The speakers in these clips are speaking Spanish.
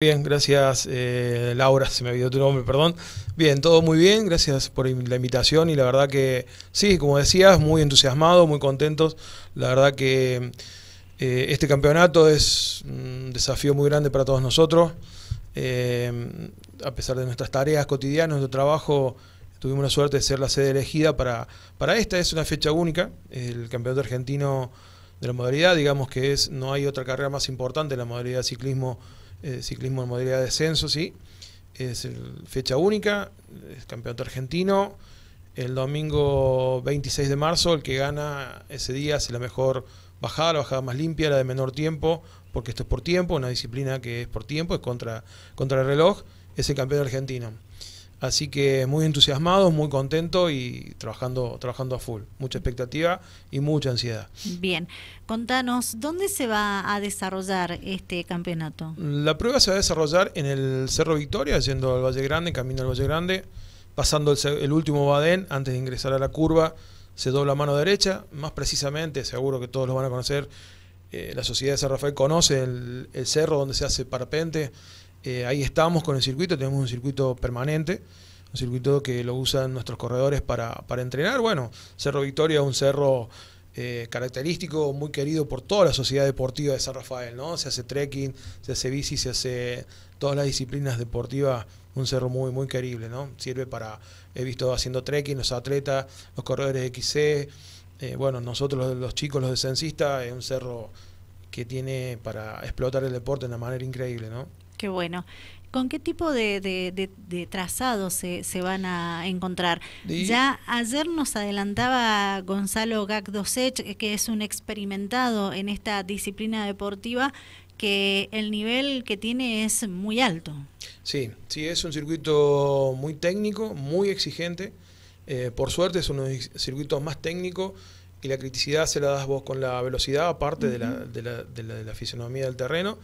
Bien, gracias eh, Laura, se me olvidó tu nombre, perdón. Bien, todo muy bien, gracias por la invitación y la verdad que sí, como decías, muy entusiasmado, muy contentos. La verdad que eh, este campeonato es un desafío muy grande para todos nosotros. Eh, a pesar de nuestras tareas cotidianas, nuestro trabajo, tuvimos la suerte de ser la sede elegida para, para esta, es una fecha única, el campeonato argentino de la modalidad, digamos que es, no hay otra carrera más importante en la modalidad de ciclismo eh, ciclismo en modalidad de descenso, sí. Es el fecha única, es campeonato argentino. El domingo 26 de marzo, el que gana ese día hace la mejor bajada, la bajada más limpia, la de menor tiempo, porque esto es por tiempo, una disciplina que es por tiempo, es contra, contra el reloj, es el campeón argentino. Así que muy entusiasmados, muy contentos y trabajando, trabajando a full. Mucha expectativa y mucha ansiedad. Bien, contanos, ¿dónde se va a desarrollar este campeonato? La prueba se va a desarrollar en el Cerro Victoria, yendo al Valle Grande, camino al Valle Grande, pasando el, último Badén antes de ingresar a la curva, se dobla mano derecha, más precisamente, seguro que todos lo van a conocer, eh, la sociedad de San Rafael conoce el, el cerro donde se hace parapente eh, ahí estamos con el circuito, tenemos un circuito permanente, un circuito que lo usan nuestros corredores para, entrenar. Bueno, Cerro Victoria es un cerro eh, característico, muy querido por toda la sociedad deportiva de San Rafael, ¿no? Se hace trekking, se hace bici, se hace todas las disciplinas deportivas, un cerro muy, muy querible, ¿no? Sirve para, he visto haciendo trekking, los atletas, los corredores XC, eh, bueno, nosotros los, chicos, los descensistas, es un cerro que tiene para explotar el deporte de una manera increíble, ¿no? Qué bueno. ¿Con qué tipo de, trazado se, van a encontrar? Ya ayer nos adelantaba Gonzalo Gagdosech, eh, que es un experimentado en esta disciplina deportiva, que el nivel que tiene es muy alto. Sí, sí, es un circuito muy técnico, muy exigente. Eh, por suerte es uno de los circuitos más técnicos y la criticidad se la das vos con la velocidad, aparte de, la, de la fisionomía del terreno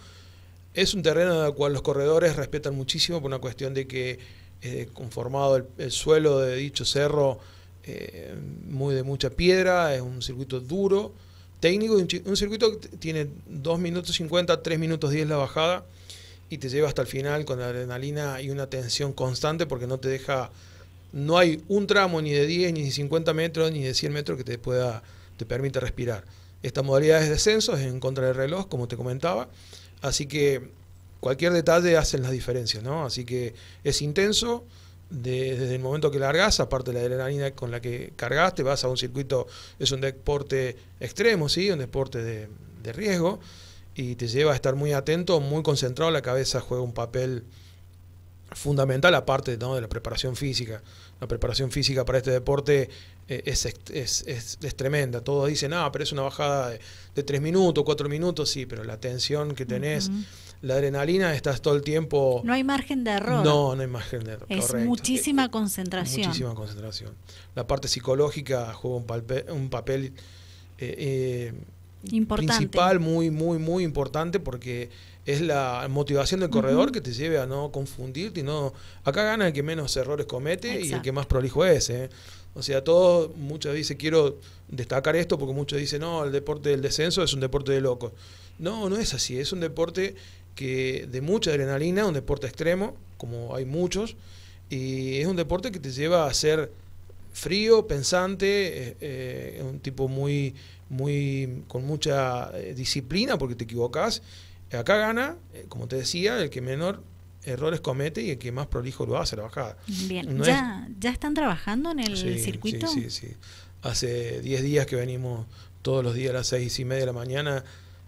es un terreno en el cual los corredores respetan muchísimo por una cuestión de que eh, conformado el, suelo de dicho cerro eh, muy de mucha piedra, es un circuito duro, técnico, un, circuito que tiene 2 minutos 50, 3 minutos 10 la bajada y te lleva hasta el final con adrenalina y una tensión constante porque no te deja, no hay un tramo ni de 10, ni de 50 metros, ni de 100 metros que te pueda, te permita respirar. Esta modalidad es descenso, es en contra del reloj, como te comentaba. Así que cualquier detalle hace las diferencias, ¿no? Así que es intenso desde el momento que largas, aparte de la adrenalina con la que cargaste, vas a un circuito, es un deporte extremo, ¿sí? Un deporte de, riesgo y te lleva a estar muy atento, muy concentrado, la cabeza juega un papel fundamental aparte ¿no? de la preparación física la preparación física para este deporte eh, es, es, tremenda. Todos dicen, ah, pero es una bajada de, tres minutos, cuatro minutos, sí, pero la tensión que tenés, la adrenalina, estás todo el tiempo... No hay margen de error. No, no hay margen de error. Es muchísima eh, eh, concentración. Muchísima concentración. La parte psicológica juega un, un papel principal, muy, muy, muy importante porque es la motivación del corredor que te lleve a no confundirte y no... Acá gana el que menos errores comete y el que más prolijo es. ¿eh? O sea, todos, muchas veces quiero destacar esto porque muchos dicen, no, el deporte del descenso es un deporte de locos. No, no es así, es un deporte que de mucha adrenalina, un deporte extremo, como hay muchos, y es un deporte que te lleva a ser frío, pensante, eh, eh, un tipo muy, muy, con mucha eh, disciplina porque te equivocas. Acá gana, como te decía, el que menor errores comete y el que más prolijo lo hace la bajada. Bien, ¿Ya, ¿ya están trabajando en el circuito? Sí, sí, sí. Hace 10 días que venimos todos los días a las 6 y media de la mañana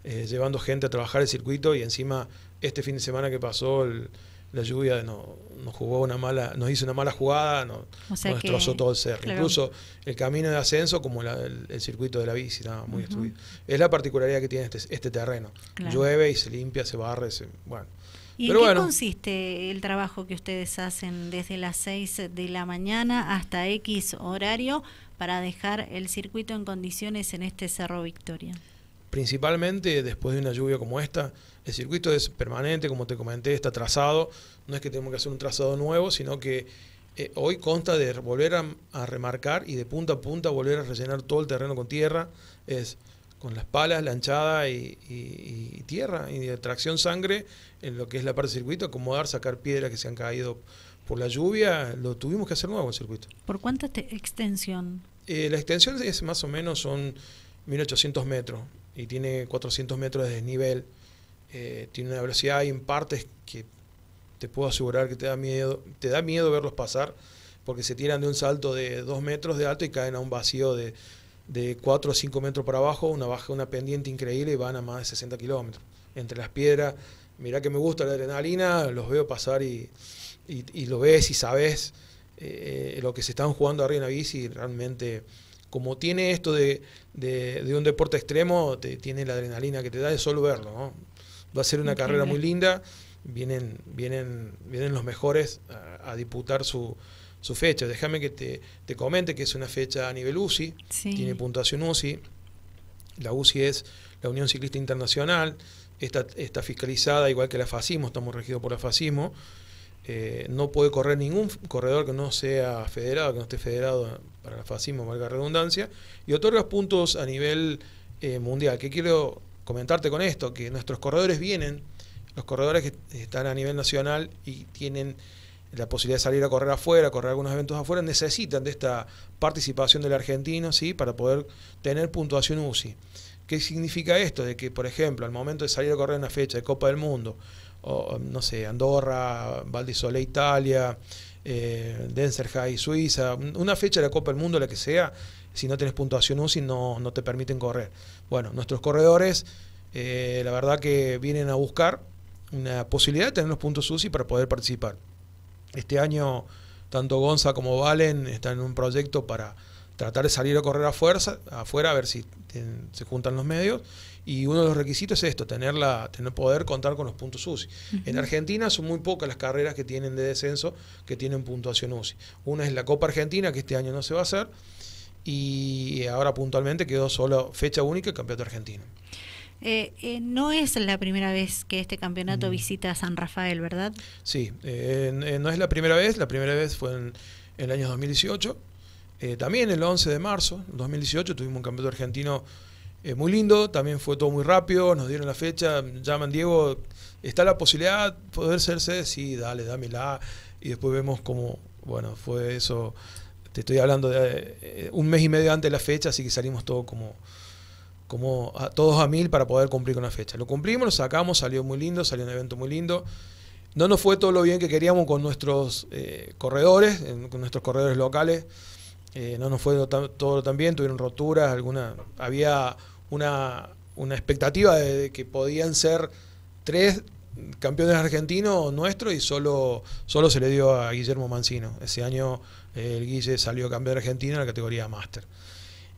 llevando gente a trabajar el circuito y encima este fin de semana que pasó el, la lluvia nos jugó una mala, nos hizo una mala jugada, nos destrozó todo el cerro. Incluso el camino de ascenso, como el, circuito de la bici, estaba muy destruido. Es la particularidad que tiene este, este terreno. Llueve y se limpia, se barre, se, ¿Y qué consiste el trabajo que ustedes hacen desde las 6 de la mañana hasta X horario para dejar el circuito en condiciones en este Cerro Victoria? Principalmente después de una lluvia como esta, el circuito es permanente, como te comenté, está trazado. No es que tenemos que hacer un trazado nuevo, sino que eh, hoy consta de volver a, remarcar y de punta a punta volver a rellenar todo el terreno con tierra. Es con las palas, lanchada y, y, tierra, y de tracción sangre en lo que es la parte del circuito, acomodar, sacar piedras que se han caído por la lluvia, lo tuvimos que hacer nuevo el circuito. ¿Por cuánta este extensión? Eh, la extensión es más o menos son 1800 metros y tiene 400 metros de desnivel. Eh, tiene una velocidad y en partes que te puedo asegurar que te da miedo, te da miedo verlos pasar porque se tiran de un salto de dos metros de alto y caen a un vacío de, de 4 o 5 metros para abajo, una baja, una pendiente increíble y van a más de 60 kilómetros. Entre las piedras, mirá que me gusta la adrenalina, los veo pasar y, lo ves y sabes eh, lo que se están jugando arriba en la bici y realmente como tiene esto de, un deporte extremo, te, tiene la adrenalina que te da de solo verlo, ¿no? Va a ser una carrera muy linda. Vienen, vienen, vienen los mejores a, diputar su, fecha. Déjame que te, comente que es una fecha a nivel UCI, tiene puntuación UCI. La UCI es la Unión Ciclista Internacional, está, está fiscalizada igual que la FACIMO, estamos regidos por la FACIMO. Eh, no puede correr ningún corredor que no sea federado, que no esté federado para la FACIMO, valga redundancia, y otorga puntos a nivel eh, mundial, qué quiero comentarte con esto, que nuestros corredores vienen, los corredores que están a nivel nacional y tienen la posibilidad de salir a correr afuera, correr algunos eventos afuera, necesitan de esta participación del argentino ¿sí? para poder tener puntuación UCI. ¿Qué significa esto? De que, por ejemplo, al momento de salir a correr una fecha de Copa del Mundo, o no sé, Andorra, Val Italia, eh, High, Suiza, una fecha de la Copa del Mundo, la que sea, si no tienes puntuación UCI no, no te permiten correr. Bueno, nuestros corredores, eh, la verdad que vienen a buscar una posibilidad de tener los puntos UCI para poder participar. Este año, tanto Gonza como Valen están en un proyecto para tratar de salir a correr a fuerza, afuera, a ver si se juntan los medios. Y uno de los requisitos es esto, tener, poder contar con los puntos UCI. En Argentina son muy pocas las carreras que tienen de descenso que tienen puntuación UCI. Una es la Copa Argentina, que este año no se va a hacer, y ahora puntualmente quedó solo fecha única el Campeonato Argentino. Eh, eh, no es la primera vez que este campeonato mm. visita San Rafael, ¿verdad? Sí, eh, no es la primera vez, la primera vez fue en el año 2018 eh, también el 11 de marzo de 2018 tuvimos un campeonato argentino eh, muy lindo, también fue todo muy rápido, nos dieron la fecha, llaman Diego, ¿está la posibilidad de poder ser Sí, dale, dámela. Y después vemos cómo, bueno, fue eso, te estoy hablando de eh, un mes y medio antes de la fecha, así que salimos todos como, como a, todos a mil para poder cumplir con la fecha. Lo cumplimos, lo sacamos, salió muy lindo, salió un evento muy lindo. No nos fue todo lo bien que queríamos con nuestros corredores, con nuestros corredores locales. Eh, no nos fue todo tan bien, tuvieron roturas, alguna, había una, expectativa de, que podían ser tres campeones argentinos nuestros y solo, solo se le dio a Guillermo Mancino. Ese año eh, el Guille salió campeón argentino en la categoría máster.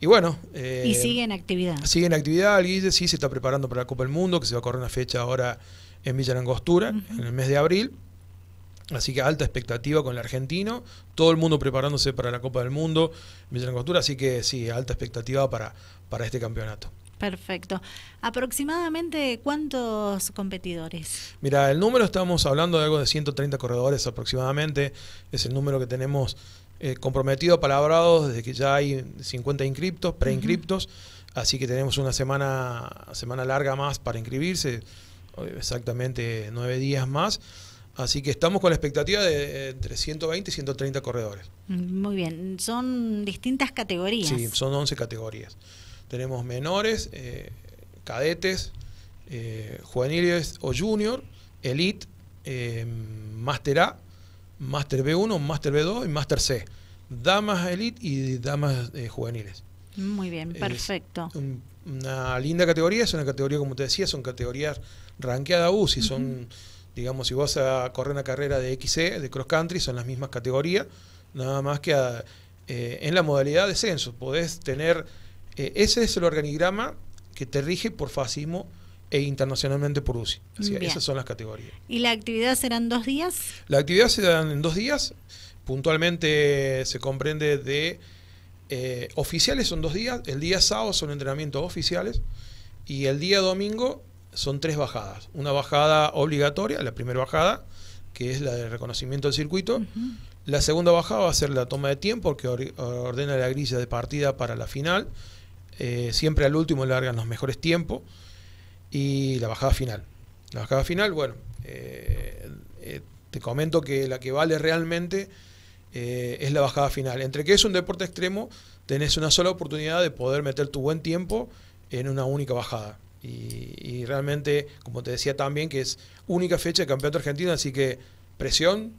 Y bueno. Eh, y sigue en actividad. Sigue en actividad. El Guille sí se está preparando para la Copa del Mundo, que se va a correr una fecha ahora en Villa en el mes de abril. Así que alta expectativa con el argentino, todo el mundo preparándose para la Copa del Mundo, Millán Costura, así que sí, alta expectativa para, este campeonato. Perfecto. ¿Aproximadamente cuántos competidores? Mira, el número estamos hablando de algo de 130 corredores aproximadamente, es el número que tenemos eh, comprometido, palabrados, desde que ya hay 50 inscriptos, preinscriptos, así que tenemos una semana, semana larga más para inscribirse, exactamente nueve días más Así que estamos con la expectativa de eh, entre 120 y 130 corredores. Mm, muy bien, son distintas categorías. Sí, son 11 categorías. Tenemos menores, eh, cadetes, eh, juveniles o junior, elite, eh, Master A, máster B1, Master B2 y Master C. Damas elite y damas juveniles. Muy bien, perfecto. una linda categoría, es una categoría, como te decía, son categorías ranqueadas UCI, son Digamos, si vos vas a correr una carrera de XC, e, de cross country, son las mismas categorías, nada más que eh, en la modalidad de censo. Podés tener, eh, ese es el organigrama que te rige por fascismo e internacionalmente por UCI. Así, esas son las categorías. ¿Y la actividad serán dos días? La actividad será en dos días. Puntualmente se comprende de eh, oficiales son dos días. El día sábado son entrenamientos oficiales y el día domingo son tres bajadas. Una bajada obligatoria, la primera bajada, que es la de reconocimiento del circuito. La segunda bajada va a ser la toma de tiempo, que ordena la grilla de partida para la final. Eh, siempre al último largan los mejores tiempos. Y la bajada final. La bajada final, bueno, eh, eh, te comento que la que vale realmente es la bajada final. Entre que es un deporte extremo, tenés una sola oportunidad de poder meter tu buen tiempo en una única bajada. Y, realmente, como te decía también, que es única fecha de campeonato argentino, así que presión,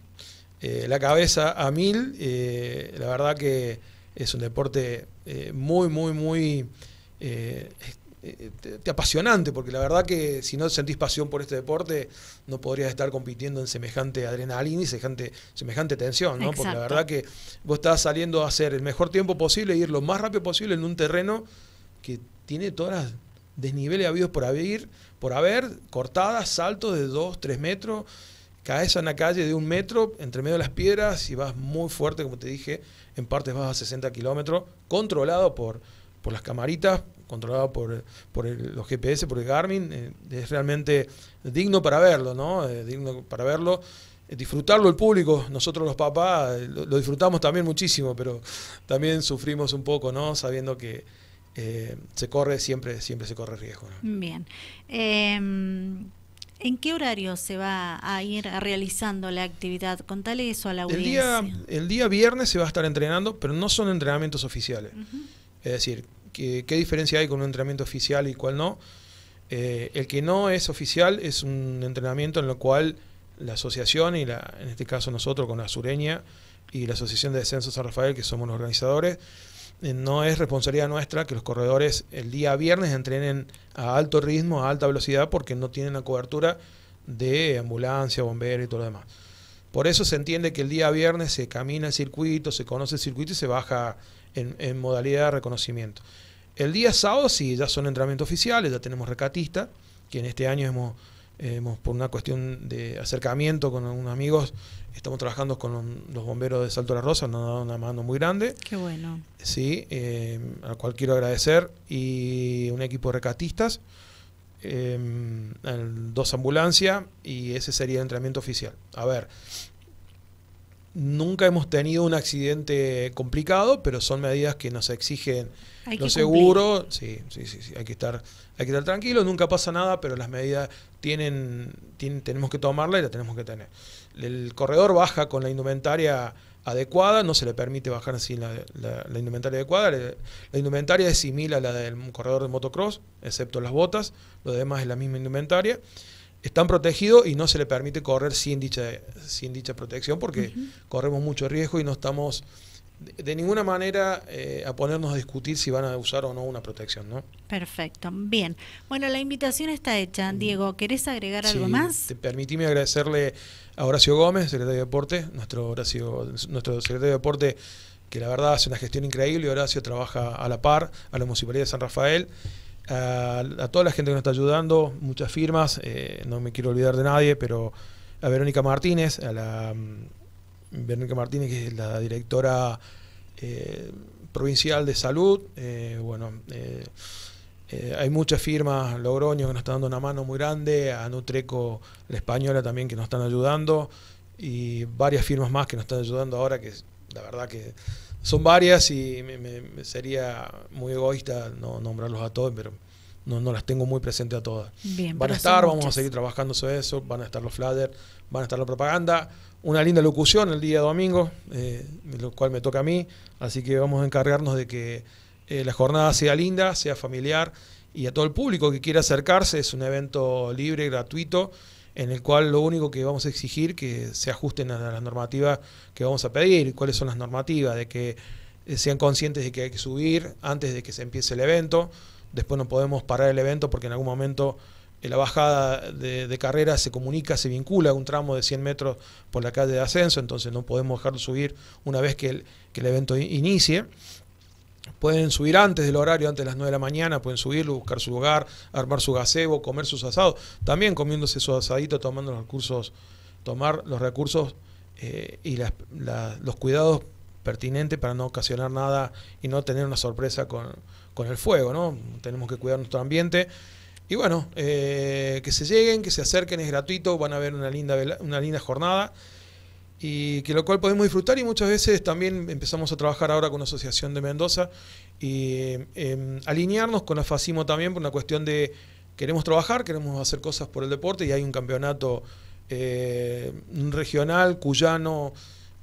eh, la cabeza a mil, eh, la verdad que es un deporte eh, muy, muy, muy apasionante, porque la verdad que si no sentís pasión por este deporte, no podrías estar compitiendo en semejante adrenalina y semejante, semejante tensión, ¿no? Porque la verdad que vos estás saliendo a hacer el mejor tiempo posible, ir lo más rápido posible en un terreno que tiene todas las desniveles habidos por haber, por haber cortadas, saltos de 2, 3 metros, caes en la calle de un metro entre medio de las piedras y vas muy fuerte, como te dije, en partes vas a 60 kilómetros, controlado por, por las camaritas, controlado por, por los GPS, por el Garmin, eh, es realmente digno para verlo, ¿no? Eh, digno para verlo eh, disfrutarlo el público. Nosotros los papás lo, disfrutamos también muchísimo, pero también sufrimos un poco, ¿no? Sabiendo que, eh, se corre, siempre, siempre se corre riesgo. Bien. Em, ¿En qué horario se va a ir realizando la actividad? Contale eso a la audiencia. El día, el día viernes se va a estar entrenando, pero no son entrenamientos oficiales. Es decir, ¿qué, diferencia hay con un entrenamiento oficial y cuál no? Eh, el que no es oficial es un entrenamiento en lo cual la asociación y la, en este caso nosotros con la sureña y la Asociación de Descenso San Rafael, que somos los organizadores, eh, no es responsabilidad nuestra que los corredores el día viernes entrenen a alto ritmo, a alta velocidad, porque no tienen la cobertura de ambulancia, bombero y todo lo demás. Por eso se entiende que el día viernes se camina el circuito, se conoce el circuito y se baja en, modalidad de reconocimiento. El día sábado sí, ya son entrenamientos oficiales, ya tenemos recatista, que en este año hemos por una cuestión de acercamiento con unos amigos, estamos trabajando con los bomberos de Salto de la Rosa, nos han dado una mano muy grande. Qué bueno. Sí, eh, al cual quiero agradecer y un equipo de recatistas, eh, dos ambulancias y ese sería el entrenamiento oficial. A ver, Nunca hemos tenido un accidente complicado, pero son medidas que nos exigen lo seguro. Sí, sí, sí, Hay, que estar, hay que estar tranquilo nunca pasa nada, pero las medidas tienen, tenemos que tomarla y las tenemos que tener. El corredor baja con la indumentaria adecuada, no se le permite bajar sin la, indumentaria adecuada. la, indumentaria es similar a la del corredor de motocross, excepto las botas, lo demás es la misma indumentaria están protegidos y no se le permite correr sin dicha, sin dicha protección porque corremos mucho riesgo y no estamos de, ninguna manera eh, a ponernos a discutir si van a usar o no una protección, ¿no? Perfecto, bien. Bueno, la invitación está hecha. Mm. Diego, ¿querés agregar algo más? Te permitíme agradecerle a Horacio Gómez, secretario de Deporte, nuestro, Horacio, nuestro secretario de Deporte que la verdad hace una gestión increíble, y Horacio trabaja a la par, a la Municipalidad de San Rafael a, toda la gente que nos está ayudando, muchas firmas, eh, no me quiero olvidar de nadie, pero a Verónica Martínez, a la mm, Verónica Martínez, que es la directora eh, provincial de salud, eh, bueno, hay muchas firmas, Logroño que nos está dando una mano muy grande, a Nutreco, la española también que nos están ayudando, y varias firmas más que nos están ayudando ahora, que la verdad que son varias y me, sería muy egoísta no nombrarlos a todos, pero no, las tengo muy presente a todas. van a estar, vamos a seguir trabajando sobre eso, van a estar los flyers, van a estar la propaganda, una linda locución el día domingo, eh, lo cual me toca a mí, así que vamos a encargarnos de que eh, la jornada sea linda, sea familiar y a todo el público que quiera acercarse, es un evento libre, gratuito en el cual lo único que vamos a exigir que se ajusten a las normativas que vamos a pedir, cuáles son las normativas, de que eh, sean conscientes de que hay que subir antes de que se empiece el evento, después no podemos parar el evento porque en algún momento eh, la bajada de, carrera se comunica, se vincula a un tramo de 100 metros por la calle de ascenso, entonces no podemos dejarlo subir una vez que el evento inicie. Pueden subir antes del horario, antes de las 9 de la mañana, pueden subirlo, buscar su lugar, armar su gazebo, comer sus asados, también comiéndose su asadito, tomando los recursos, tomar los recursos eh, y los cuidados pertinentes para no ocasionar nada y no tener una sorpresa con, el fuego, ¿no? Tenemos que cuidar nuestro ambiente. Y bueno, eh, que se lleguen, que se acerquen, es gratuito, van a ver una linda, una linda jornada y que lo cual podemos disfrutar y muchas veces también empezamos a trabajar ahora con la Asociación de Mendoza y em, alinearnos con la también por una cuestión de queremos trabajar, queremos hacer cosas por el deporte y hay un campeonato eh, regional, cuyano,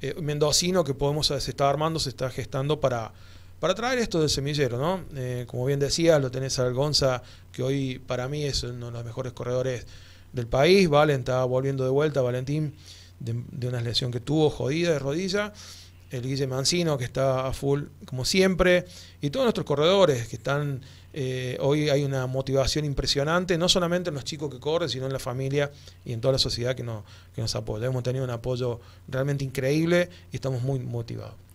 eh, mendocino que podemos, se está armando, se está gestando para, para traer esto del semillero, ¿no? Eh, como bien decía, lo tenés a Algonza que hoy para mí es uno de los mejores corredores del país, Valen está volviendo de vuelta, Valentín de, una lesión que tuvo jodida de rodilla el Guille Mancino, que está a full como siempre, y todos nuestros corredores que están, eh, hoy hay una motivación impresionante, no solamente en los chicos que corren, sino en la familia y en toda la sociedad que, que nos apoya. Hemos tenido un apoyo realmente increíble y estamos muy motivados.